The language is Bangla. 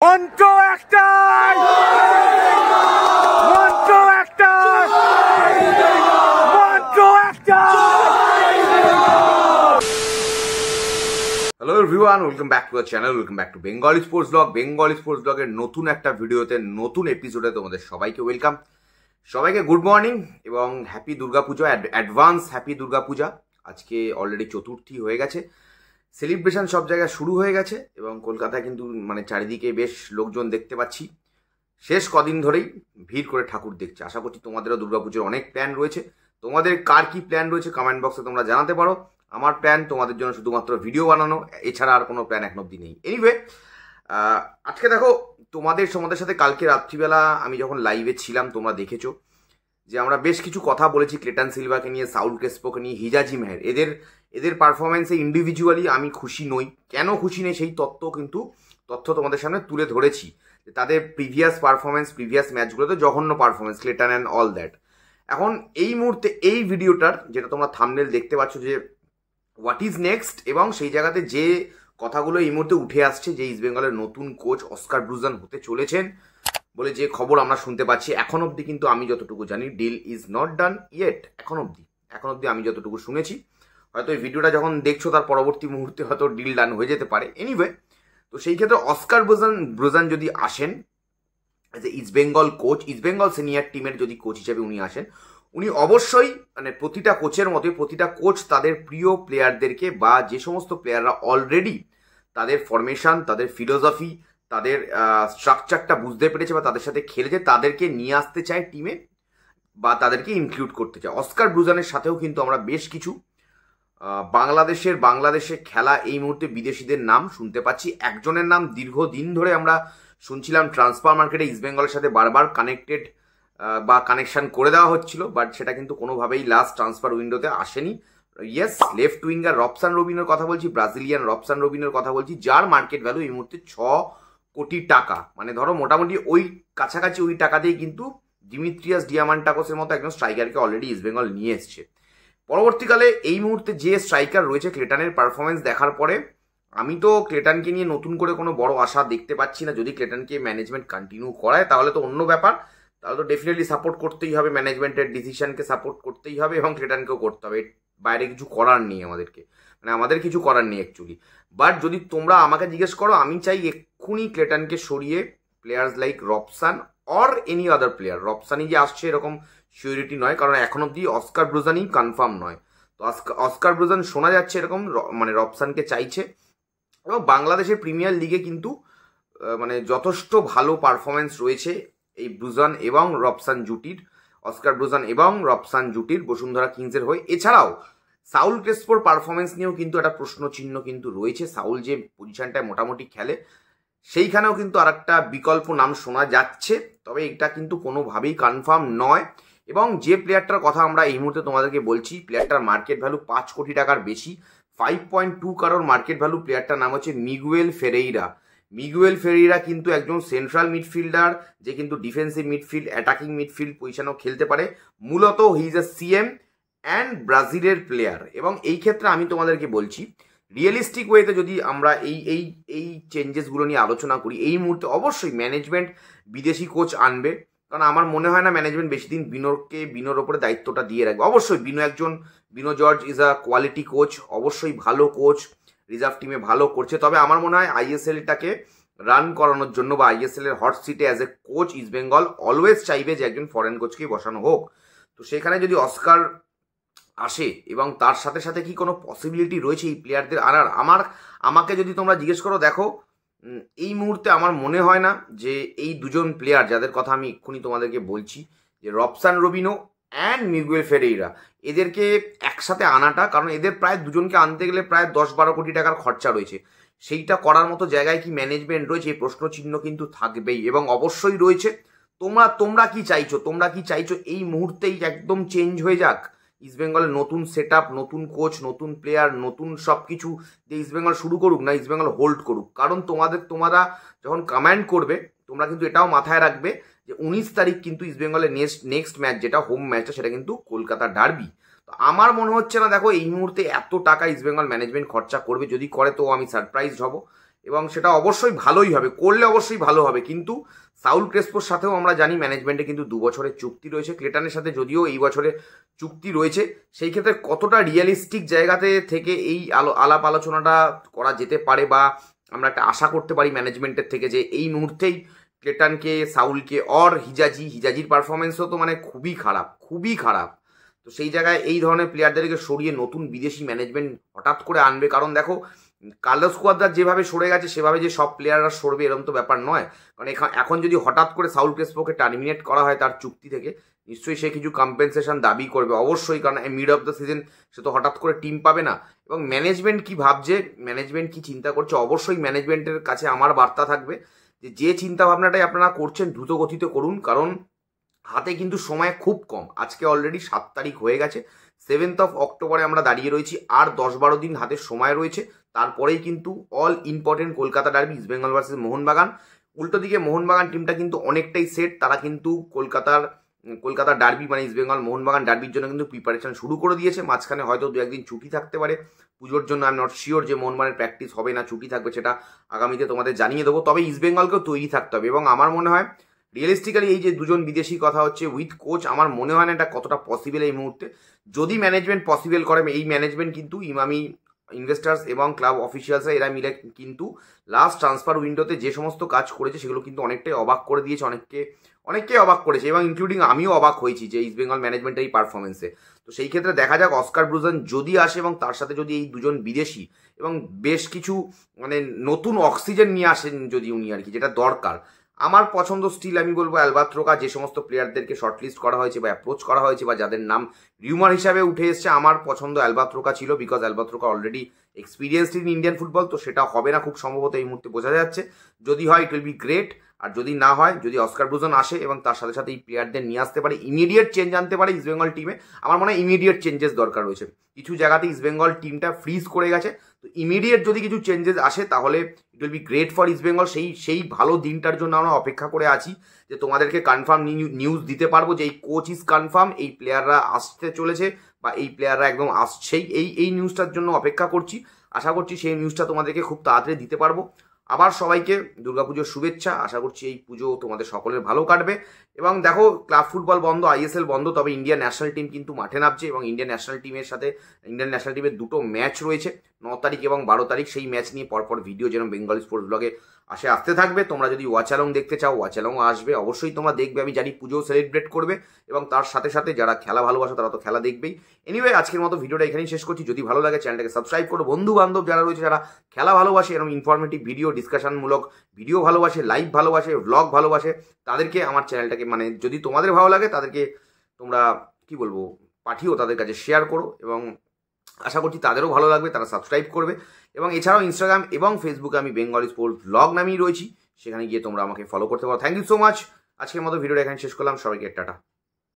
hello everyone welcome back to our channel welcome back to Bengali sports blog Bengali sports ব্লগের নতুন একটা ভিডিওতে নতুন এপিসোডে তোমাদের সবাইকে ওয়েলকাম সবাইকে গুড মর্নিং এবং happy Durgapuja advance happy Durgapuja আজকে অলরেডি চতুর্থী হয়ে গেছে সেলিব্রেশন সব জায়গায় শুরু হয়ে গেছে এবং কলকাতায় কিন্তু মানে চারিদিকে বেশ লোকজন দেখতে পাচ্ছি শেষ কদিন ধরেই ভিড় করে ঠাকুর দেখছে আশা করছি তোমাদেরও দুর্গাপুজোর অনেক প্ল্যান রয়েছে তোমাদের কার কি প্ল্যান রয়েছে কমেন্ট বক্সে তোমরা জানাতে পারো আমার প্ল্যান তোমাদের জন্য শুধুমাত্র ভিডিও বানানো এছাড়া আর কোনো প্ল্যান এখন অব্দি নেই এনিওয়ে আজকে দেখো তোমাদের সমাদের সাথে কালকে রাত্রিবেলা আমি যখন লাইভে ছিলাম তোমরা দেখেছো যে আমরা বেশ কিছু কথা বলেছি ক্লেটান সিলভাকে নিয়ে সাউল ক্রেসপোকে নিয়ে হিজাজি মেহের এদের এদের পারফরমেন্সে ইন্ডিভিজুয়ালি আমি খুশি নই কেন খুশি নেই সেই তত্ত্ব কিন্তু তথ্য তোমাদের সামনে তুলে ধরেছি তাদের প্রিভিয়াস পারফরমেন্স প্রিভিয়াস ম্যাচগুলোতে জঘন্য performance Cleiton and all that এখন এই মুহূর্তে এই ভিডিওটার যেটা তোমরা থামনেল দেখতে পাচ্ছ যে হোয়াট ইজ নেক্সট এবং সেই জায়গাতে যে কথাগুলো এই মুহূর্তে উঠে আসছে যে ইস্টবেঙ্গলের নতুন কোচ অস্কার ব্রুজান হতে চলেছেন বলে যে খবর আমরা শুনতে পাচ্ছি এখন অবধি কিন্তু আমি যতটুকু জানি deal is not done yet এখন অবধি এখন অবধি আমি যতটুকু শুনেছি হয়তো এই ভিডিওটা যখন দেখছো তার পরবর্তী মুহূর্তে হয়তো ডিল ডান হয়ে যেতে পারে এনিওয়ে তো সেই ক্ষেত্রে অস্কার ব্রোজান ব্রোজান যদি আসেন as a East Bengal coach East Bengal senior টিমের যদি কোচ হিসেবে উনি আসেন উনি অবশ্যই মানে প্রতিটা কোচের মতোই প্রতিটা কোচ তাদের প্রিয় প্লেয়ারদেরকে বা যে সমস্ত প্লেয়াররা অলরেডি তাদের ফরমেশন তাদের ফিলোসফি তাদের স্ট্রাকচারটা বুঝতে পেরেছে বা তাদের সাথে খেলেছে তাদেরকে নিয়ে আসতে চায় টিমে বা তাদেরকে ইনক্লুড করতে চায় অস্কার ব্রুজানের সাথেও কিন্তু আমরা বেশ কিছু বাংলাদেশের বাংলাদেশে খেলা এই মুহূর্তে বিদেশিদের নাম শুনতে পাচ্ছি একজনের নাম দীর্ঘদিন ধরে আমরা শুনছিলাম ট্রান্সফার মার্কেটে ইস্ট বেঙ্গলের সাথে বারবার কানেক্টেড বা কানেকশন করে দেওয়া হচ্ছিল বাট সেটা কিন্তু কোনোভাবেই লাস্ট ট্রান্সফার উইন্ডোতে আসেনি ইয়েস লেফট উইঙ্গার রবসান রবিনের কথা বলছি ব্রাজিলিয়ান রবসান রবিনের কথা বলছি যার মার্কেট ভ্যালু এই মুহূর্তে ছ কোটি টাকা মানে ধরো মোটামুটি ওই কাছাকাছি ওই টাকাতেই কিন্তু ডিমিত্রিয়াস ডিয়ামান মতো একজন স্ট্রাইকারকে অলরেডি ইস্ট বেঙ্গল নিয়ে এসছে পরবর্তীকালে এই মুহূর্তে যে স্ট্রাইকার রয়েছে ক্লেটানের পারফরমেন্স দেখার পরে আমি তো ক্লেটানকে নিয়ে নতুন করে কোনো বড় আশা দেখতে পাচ্ছি না যদি ক্লেটানকে ম্যানেজমেন্ট কন্টিনিউ করায় তাহলে তো অন্য ব্যাপার তাহলে তো ডেফিনেটলি সাপোর্ট করতেই হবে ম্যানেজমেন্টের ডিসিশনকে সাপোর্ট করতেই হবে এবং ক্লেটানকেও করতে হবে বাইরে কিছু করার নেই আমাদেরকে মানে আমাদের কিছু করার নেই অ্যাকচুয়ালি বাট যদি তোমরা আমাকে জিজ্ঞেস করো আমি চাই এক্ষুনি ক্লেটানকে সরিয়ে players like Robson or any other player রপসানি যে আসছে এরকম সিওরিটি নয় কারণ এখন অবধি অস্কার ব্রোজানই কনফার্ম নয় তো অস্কার ব্রোজান শোনা যাচ্ছে এরকম মানে রবসানকে চাইছে এবং বাংলাদেশের প্রিমিয়ার লিগে কিন্তু মানে যথেষ্ট ভালো পারফরমেন্স রয়েছে এই ব্রুজান এবং রবসান জুটির অস্কার ব্রুজান এবং রবসান জুটির বসুন্ধরা কিংসের হয়ে এছাড়াও সাউল ক্রেসপোর পারফরমেন্স নিয়েও কিন্তু একটা প্রশ্ন চিহ্ন কিন্তু রয়েছে সাউল যে পজিশনটায় মোটামুটি খেলে সেইখানেও কিন্তু আর বিকল্প নাম শোনা যাচ্ছে তবে এটা কিন্তু কোনোভাবেই কনফার্ম নয় এবং যে প্লেয়ারটার কথা আমরা এই মুহূর্তে তোমাদেরকে বলছি প্লেয়ারটার মার্কেট ভ্যালু পাঁচ কোটি টাকার বেশি ফাইভ পয়েন্ট টু কারোর মার্কেট ভ্যালু প্লেয়ারটার নাম হচ্ছে মিগুয়েল ফেরেইরা মিগুয়েল ফেরেইরা কিন্তু একজন সেন্ট্রাল মিডফিল্ডার যে কিন্তু ডিফেন্সিভ মিডফিল্ড অ্যাটাকিং মিডফিল্ড পজিশনও খেলতে পারে মূলত he is a CM and ব্রাজিলের প্লেয়ার এবং এই ক্ষেত্রে আমি তোমাদেরকে বলছি রিয়েলিস্টিক ওয়েতে যদি আমরা এই এই এই চেঞ্জেসগুলো নিয়ে আলোচনা করি এই মুহূর্তে অবশ্যই ম্যানেজমেন্ট বিদেশি কোচ আনবে কারণ আমার মনে হয় না ম্যানেজমেন্ট বেশি দিন বিনোরকে বিনোর ওপরে দায়িত্বটা দিয়ে রাখবে অবশ্যই বিনো একজন Bino George is a quality coach অবশ্যই ভালো কোচ রিজার্ভ টিমে ভালো করছে তবে আমার মনে হয় আইএসএলটাকে রান করানোর জন্য বা আইএসএল এর হট সিটে as a coach East Bengal always চাইবে যে একজন ফরেন কোচকে বসানো হোক তো সেখানে যদি অস্কার আসে এবং তার সাথে সাথে কি কোনো পসিবিলিটি রয়েছে এই প্লেয়ারদের আনার আমার আমাকে যদি তোমরা জিজ্ঞেস করো দেখো এই মুহূর্তে আমার মনে হয় না যে এই দুজন প্লেয়ার যাদের কথা আমি এক্ষুনি তোমাদেরকে বলছি যে Robson Robinho and Miguel Ferreira এদেরকে একসাথে আনাটা কারণ এদের প্রায় দুজনকে আনতে গেলে প্রায় দশ বারো কোটি টাকার খরচা রয়েছে সেইটা করার মতো জায়গায় কি ম্যানেজমেন্ট রয়েছে এই প্রশ্নচিহ্ন কিন্তু থাকবেই এবং অবশ্যই রয়েছে তোমরা তোমরা কি চাইছো তোমরা কি চাইছো এই মুহূর্তেই একদম চেঞ্জ হয়ে যাক বেঙ্গলের নতুন সেট নতুন কোচ নতুন প্লেয়ার নতুন সব কিছু যে ইস্টবেঙ্গল শুরু করুক না ইস্টবেঙ্গল হোল্ড করুক কারণ তোমাদের তোমরা যখন কমান্ড করবে তোমরা কিন্তু এটাও মাথায় রাখবে যে উনিশ তারিখ কিন্তু ইস্টবেঙ্গলের নেক্সট নেক্সট ম্যাচ যেটা হোম ম্যাচটা সেটা কিন্তু কলকাতা ডার্বি তো আমার মনে হচ্ছে না দেখো এই মুহূর্তে এত টাকা ইস্টবেঙ্গল ম্যানেজমেন্ট খরচা করবে যদি করে তো আমি সারপ্রাইজ হব এবং সেটা অবশ্যই ভালোই হবে করলে অবশ্যই ভালো হবে কিন্তু সাউল ক্রেসপোর সাথেও আমরা জানি ম্যানেজমেন্টে কিন্তু দু বছরের চুক্তি রয়েছে ক্লেটানের সাথে যদিও এই বছরে চুক্তি রয়েছে সেই ক্ষেত্রে কতটা রিয়েলিস্টিক জায়গাতে থেকে এই আলো আলাপ আলোচনাটা করা যেতে পারে বা আমরা একটা আশা করতে পারি ম্যানেজমেন্টের থেকে যে এই মুহূর্তেই ক্লেটানকে সাউলকে অর হিজাজি হিজাজির পারফরমেন্সও তো মানে খুবই খারাপ খুবই খারাপ তো সেই জায়গায় এই ধরনের প্লেয়ারদেরকে সরিয়ে নতুন বিদেশি ম্যানেজমেন্ট হঠাৎ করে আনবে কারণ দেখো কালো স্কোয়াদার যেভাবে সরে গেছে সেভাবে যে সব প্লেয়াররা সরবে এরকম তো ব্যাপার নয় কারণ এখন যদি হঠাৎ করে সাউল ক্রেসপোকে টার্মিনেট করা হয় তার চুক্তি থেকে নিশ্চয়ই সে কিছু কম্পেনসেশন দাবি করবে অবশ্যই কারণ মিড অফ দ্য সিজন সে তো হঠাৎ করে টিম পাবে না এবং ম্যানেজমেন্ট কি ভাবছে ম্যানেজমেন্ট কি চিন্তা করছে অবশ্যই ম্যানেজমেন্টের কাছে আমার বার্তা থাকবে যে যে চিন্তা ভাবনাটাই আপনারা করছেন দ্রুত গতিতে করুন কারণ হাতে কিন্তু সময় খুব কম আজকে অলরেডি সাত তারিখ হয়ে গেছে সেভেন্থ অফ অক্টোবরে আমরা দাঁড়িয়ে রয়েছি আর দশ বারো দিন হাতে সময় রয়েছে তারপরেই কিন্তু all important Kolkata derby East Bengal versus Mohun Bagan উল্টো দিকে মোহনবাগান টিমটা কিন্তু অনেকটাই সেট তারা কিন্তু কলকাতার কলকাতা ডার্বি মানে ইস্ট বেঙ্গল মোহনবাগান ডার্বির জন্য কিন্তু প্রিপারেশন শুরু করে দিয়েছে মাঝখানে হয়তো দু একদিন ছুটি থাকতে পারে পুজোর জন্য আমি নট শিওর যে মোহনবাগানের প্র্যাকটিস হবে না ছুটি থাকবে সেটা আগামীতে তোমাদের জানিয়ে দেবো তবে ইস্ট বেঙ্গলকেও তৈরি থাকতে হবে এবং আমার মনে হয় রিয়েলিস্টিক্যালি এই যে দুজন বিদেশি কথা হচ্ছে উইথ কোচ আমার মনে হয় না এটা কতটা পসিবল এই মুহূর্তে যদি ম্যানেজমেন্ট পসিবল করে এই ম্যানেজমেন্ট কিন্তু ইমামি ইনভেস্টার্স এবং ক্লাব অফিসিয়ালসরা এরা মিলে কিন্তু লাস্ট ট্রান্সফার উইন্ডোতে যে সমস্ত কাজ করেছে সেগুলো কিন্তু অনেকটাই অবাক করে দিয়েছে অনেককে অনেককে অবাক করেছে এবং ইনক্লুডিং আমিও অবাক হয়েছি যে ইস্ট বেঙ্গল ম্যানেজমেন্টের এই পারফরমেন্সে তো সেই ক্ষেত্রে দেখা যাক অস্কার ব্রুজন যদি আসে এবং তার সাথে যদি এই দুজন বিদেশি এবং বেশ কিছু মানে নতুন অক্সিজেন নিয়ে আসেন যদি উনি আর কি যেটা দরকার আমার পছন্দ স্টিল আমি বলবো অ্যালবাত্রোকা যে সমস্ত প্লেয়ারদেরকে শর্টলিস্ট করা হয়েছে বা অ্যাপ্রোচ করা হয়েছে বা যাদের নাম রিউমার হিসাবে উঠে এসছে আমার পছন্দ অ্যালবাত্রোকা ছিল বিকজ অ্যালবাত্রোকা already experienced in Indian football তো সেটা হবে না খুব সম্ভবত এই মুহূর্তে বোঝা যাচ্ছে যদি হয় ইট উইল বি গ্রেট আর যদি না হয় যদি অস্কার ব্রুজন আসে এবং তার সাথে সাথে এই প্লেয়ারদের নিয়ে আসতে পারে ইমিডিয়েট চেঞ্জ আনতে পারে ইস্টবেঙ্গল টিমে আমার মনে হয় ইমিডিয়েট চেঞ্জেস দরকার রয়েছে কিছু জায়গাতে ইস্টবেঙ্গল টিমটা ফ্রিজ করে গেছে তো ইমিডিয়েট যদি কিছু চেঞ্জেস আসে তাহলে it will be great for East Bengal সেই সেই ভালো দিনটার জন্য আমরা অপেক্ষা করে আছি যে তোমাদেরকে কনফার্ম নিউজ দিতে পারবো যে এই কোচ ইজ কনফার্ম এই প্লেয়াররা আসতে চলেছে বা এই প্লেয়াররা একদম আসছেই এই এই নিউজটার জন্য অপেক্ষা করছি আশা করছি সেই নিউজটা তোমাদেরকে খুব তাড়াতাড়ি দিতে পারবো আবার সবাইকে দুর্গাপুজোর শুভেচ্ছা আশা করছি এই পুজো তোমাদের সকলের ভালো কাটবে এবং দেখো ক্লাব ফুটবল বন্ধ আইএসএল বন্ধ তবে ইন্ডিয়ান ন্যাশনাল টিম কিন্তু মাঠে নামছে এবং ইন্ডিয়ান ন্যাশনাল টিমের সাথে ইন্ডিয়ান ন্যাশনাল টিমের দুটো ম্যাচ রয়েছে ন তারিখ এবং বারো তারিখ সেই ম্যাচ নিয়ে পরপর ভিডিও যেরকম বেঙ্গল স্পোর্টস ব্লগে আসে আসতে থাকবে তোমরা যদি ওয়াচালং দেখতে চাও ওয়াচালংও আসবে অবশ্যই তোমরা দেখবে আমি জানি পুজো সেলিব্রেট করবে এবং তার সাথে সাথে যারা খেলা ভালোবাসো তারা তো খেলা দেখবেই এনিওয়ে আজকের মতো ভিডিওটা এখানেই শেষ করছি যদি ভালো লাগে চ্যানেলটাকে সাবস্ক্রাইব করো বন্ধু বান্ধব যারা রয়েছে যারা খেলা ভালোবাসে এরকম ইনফরমেটিভ ভিডিও ডিসকাশনমূলক ভিডিও ভালোবাসে লাইভ ভালোবাসে ব্লগ ভালোবাসে তাদেরকে আমার চ্যানেলটাকে মানে যদি তোমাদের ভালো লাগে তাদেরকে তোমরা কি বলবো পাঠিও তাদের কাছে শেয়ার করো এবং আশা করছি তাদেরও ভালো লাগবে তারা সাবস্ক্রাইব করবে এবং এছাড়াও ইনস্টাগ্রাম এবং ফেসবুকে আমি বেঙ্গলি স্পোর্টস ব্লগ নামেই রয়েছি সেখানে গিয়ে তোমরা আমাকে ফলো করতে পারো থ্যাংক ইউ সো মাচ আজকের মতো ভিডিওটা এখানে শেষ করলাম সবাইকে টাটা